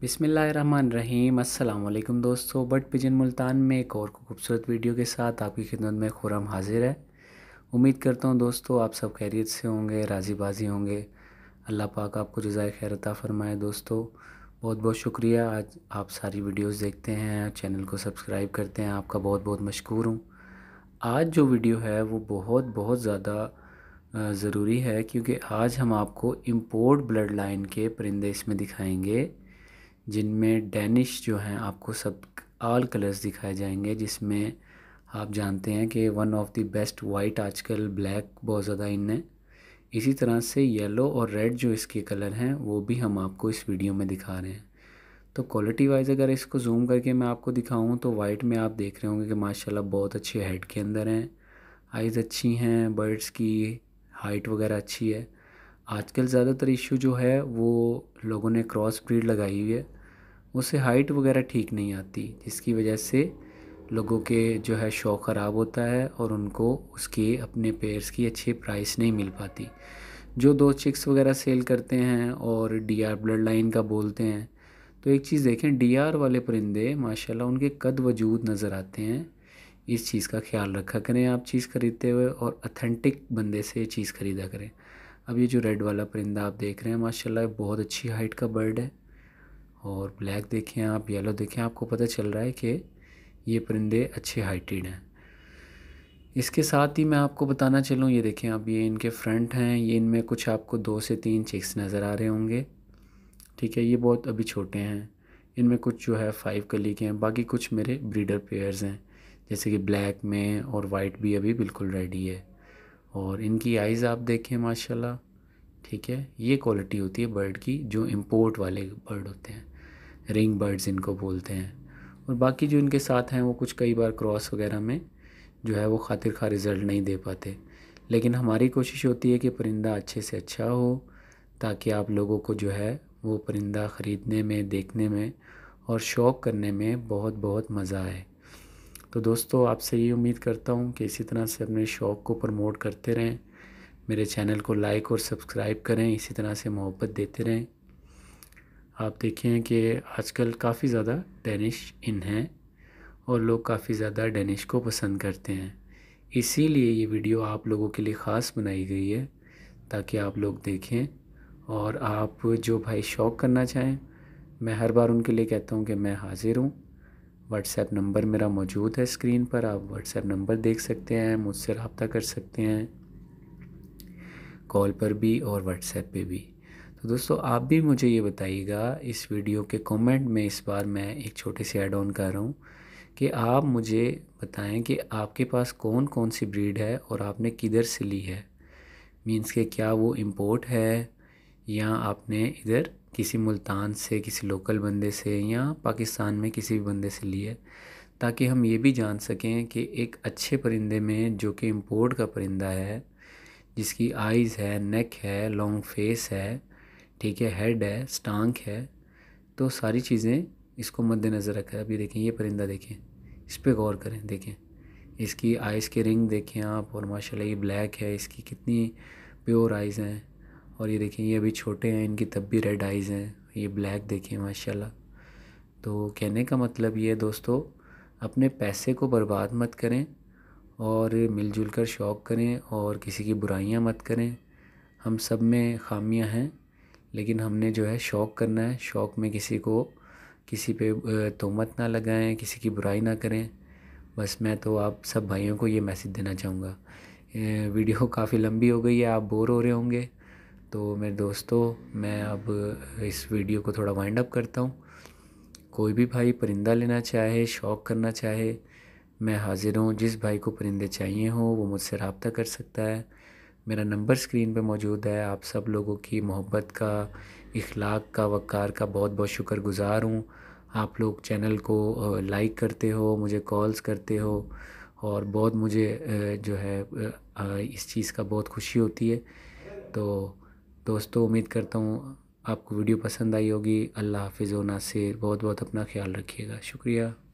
बिसमीम अल्लाम दोस्तों बट पिजन मुल्तान में एक और खूबसूरत वीडियो के साथ आपकी खिदमत में खुरम हाजिर है उम्मीद करता हूँ दोस्तों आप सब खैरियत से होंगे राज़ी बाजी होंगे अल्लाह पाक आपको जजाय खैरता फरमाए दोस्तों बहुत बहुत शुक्रिया आज आप सारी वीडियोस देखते हैं चैनल को सब्सक्राइब करते हैं आपका बहुत बहुत मशहूर हूँ आज जो वीडियो है वो बहुत बहुत ज़्यादा ज़रूरी है क्योंकि आज हम आपको इम्पोर्ट ब्लड लाइन के परिंदे इसमें दिखाएँगे जिनमें डेनिश जो हैं आपको सब ऑल कलर्स दिखाए जाएंगे जिसमें आप जानते हैं कि one of the best white आजकल ब्लैक बहुत ज़्यादा इन है इसी तरह से येलो और रेड जो इसके कलर हैं वो भी हम आपको इस वीडियो में दिखा रहे हैं तो क्वालिटी वाइज अगर इसको जूम करके मैं आपको दिखाऊं तो वाइट में आप देख रहे होंगे कि माशाल्लाह बहुत अच्छे हेड के अंदर हैं आइज़ अच्छी हैं बर्ड्स की हाइट वगैरह अच्छी है आजकल ज़्यादातर इशू जो है वो लोगों ने क्रॉस ब्रीड लगाई हुई है उसे हाइट वगैरह ठीक नहीं आती जिसकी वजह से लोगों के जो है शौक ख़राब होता है और उनको उसके अपने पेयर्स की अच्छी प्राइस नहीं मिल पाती जो दो चिक्स वगैरह सेल करते हैं और डी आर ब्लड लाइन का बोलते हैं तो एक चीज़ देखें डी आर वाले परिंदे माशाल्लाह उनके कद वजूद नज़र आते हैं इस चीज़ का ख्याल रखा करें आप चीज़ ख़रीदते हुए और अथेंटिक बंदे से चीज़ ख़रीदा करें अब ये जो रेड वाला परिंदा आप देख रहे हैं माशाल्लाह बहुत अच्छी हाइट का बर्ड है और ब्लैक देखें आप येलो देखें आपको पता चल रहा है कि ये परिंदे अच्छे हाइटेड हैं इसके साथ ही मैं आपको बताना चलूँ ये देखें आप ये इनके फ्रंट हैं ये इनमें कुछ आपको दो से तीन चिक्स नज़र आ रहे होंगे ठीक है ये बहुत अभी छोटे हैं इनमें कुछ जो है फाइव कली के हैं बाकी कुछ मेरे ब्रीडर पेयर्स हैं जैसे कि ब्लैक में और वाइट भी अभी बिल्कुल रेडी है और इनकी आइज़ आप देखें माशाल्लाह ठीक है ये क्वालिटी होती है बर्ड की जो इम्पोर्ट वाले बर्ड होते हैं रिंग बर्ड्स इनको बोलते हैं और बाकी जो इनके साथ हैं वो कुछ कई बार क्रॉस वगैरह में जो है वो खातिर खा रिज़ल्ट नहीं दे पाते लेकिन हमारी कोशिश होती है कि परिंदा अच्छे से अच्छा हो ताकि आप लोगों को जो है वो परिंदा ख़रीदने में देखने में और शौक़ करने में बहुत बहुत मज़ा आए तो दोस्तों आपसे ये उम्मीद करता हूँ कि इसी तरह से अपने शौक़ को प्रमोट करते रहें मेरे चैनल को लाइक और सब्सक्राइब करें इसी तरह से मोहब्बत देते रहें आप देखें कि आजकल काफ़ी ज़्यादा डेनिश इन हैं और लोग काफ़ी ज़्यादा डेनिश को पसंद करते हैं इसीलिए ये वीडियो आप लोगों के लिए ख़ास बनाई गई है ताकि आप लोग देखें और आप जो भाई शौक़ करना चाहें मैं हर बार उनके लिए कहता हूँ कि मैं हाज़िर हूँ व्हाट्सएप नंबर मेरा मौजूद है स्क्रीन पर आप व्हाट्सएप नंबर देख सकते हैं मुझसे रबता कर सकते हैं कॉल पर भी और व्हाट्सएप पे भी तो दोस्तों आप भी मुझे ये बताइएगा इस वीडियो के कमेंट में इस बार मैं एक छोटे से ऐड ऑन कर रहा हूँ कि आप मुझे बताएं कि आपके पास कौन कौन सी ब्रीड है और आपने किधर से ली है मीन्स के क्या वो इम्पोर्ट है या आपने इधर किसी मुल्तान से किसी लोकल बंदे से या पाकिस्तान में किसी भी बंदे से ली है ताकि हम ये भी जान सकें कि एक अच्छे परिंदे में जो कि इम्पोर्ट का परिंदा है जिसकी आइज़ है नेक है लॉन्ग फेस है ठीक है हेड है स्टांक है तो सारी चीज़ें इसको मद्देनज़र रखा है अभी देखें ये परिंदा देखें इस पर गौर करें देखें इसकी आइज़ के रिंग देखें आप और माशाल्लाह ये ब्लैक है इसकी कितनी प्योर आइज़ हैं और ये देखें ये अभी छोटे हैं इनकी तब भी रेड आइज़ हैं ये ब्लैक देखें माशाल्लाह तो कहने का मतलब ये दोस्तों अपने पैसे को बर्बाद मत करें और मिलजुल कर शौक़ करें और किसी की बुराइयाँ मत करें हम सब में खामियाँ हैं लेकिन हमने जो है शौक करना है शौक में किसी को किसी पे तोहमत ना लगाएं किसी की बुराई ना करें बस मैं तो आप सब भाइयों को ये मैसेज देना चाहूँगा वीडियो काफ़ी लंबी हो गई है आप बोर हो रहे होंगे तो मेरे दोस्तों मैं अब इस वीडियो को थोड़ा वाइंड अप करता हूँ कोई भी भाई परिंदा लेना चाहे शौक करना चाहे मैं हाज़िर हूँ जिस भाई को परिंदे चाहिए हों वो मुझसे रबता कर सकता है मेरा नंबर स्क्रीन पे मौजूद है आप सब लोगों की मोहब्बत का इखलाक का वक़ार का बहुत बहुत शुक्र गुज़ार हूँ आप लोग चैनल को लाइक करते हो मुझे कॉल्स करते हो और बहुत मुझे जो है इस चीज़ का बहुत खुशी होती है तो दोस्तों उम्मीद करता हूँ आपको वीडियो पसंद आई होगी अल्लाह हाफिज़ नासिर बहुत बहुत अपना ख्याल रखिएगा शुक्रिया